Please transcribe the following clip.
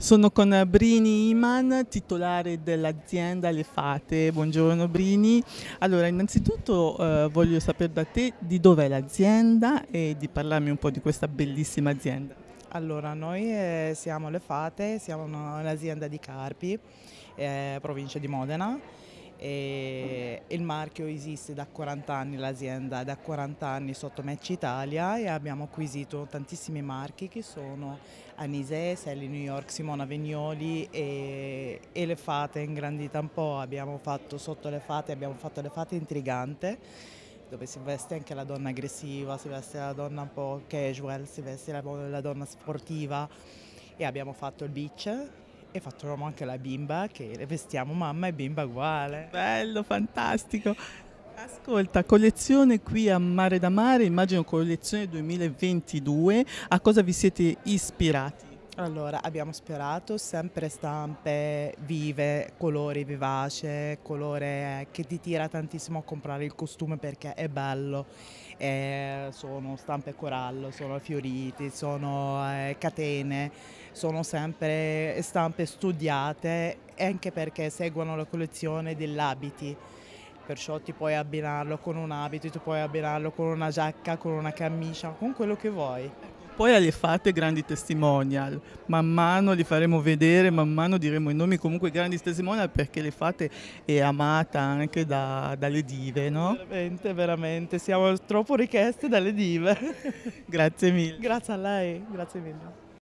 Sono con Brini Iman, titolare dell'azienda Le Fate. Buongiorno Brini. Allora, innanzitutto eh, voglio sapere da te di dov'è l'azienda e di parlarmi un po' di questa bellissima azienda. Allora, noi eh, siamo Le Fate, siamo un'azienda di Carpi, eh, provincia di Modena e il marchio esiste da 40 anni, l'azienda da 40 anni sotto Match Italia e abbiamo acquisito tantissimi marchi che sono Anise, Sally New York, Simona Vignoli e, e le fate ingrandita un po', abbiamo fatto sotto le fate, abbiamo fatto le fate intrigante dove si veste anche la donna aggressiva, si veste la donna un po' casual, si veste la, la donna sportiva e abbiamo fatto il beach e facciamo anche la bimba che vestiamo mamma e bimba uguale. Bello, fantastico. Ascolta, collezione qui a Mare da Mare, immagino collezione 2022, a cosa vi siete ispirati? Allora, abbiamo sperato sempre stampe vive, colori vivace, colore che ti tira tantissimo a comprare il costume perché è bello. Eh, sono stampe corallo, sono fioriti, sono eh, catene, sono sempre stampe studiate anche perché seguono la collezione degli abiti perciò ti puoi abbinarlo con un abito, ti puoi abbinarlo con una giacca, con una camicia, con quello che vuoi poi alle fate grandi testimonial. Man mano li faremo vedere, man mano diremo i nomi comunque grandi testimonial perché le fate è amata anche da, dalle dive, no? Veramente, veramente, siamo troppo richieste dalle dive. grazie mille. Grazie a lei, grazie mille.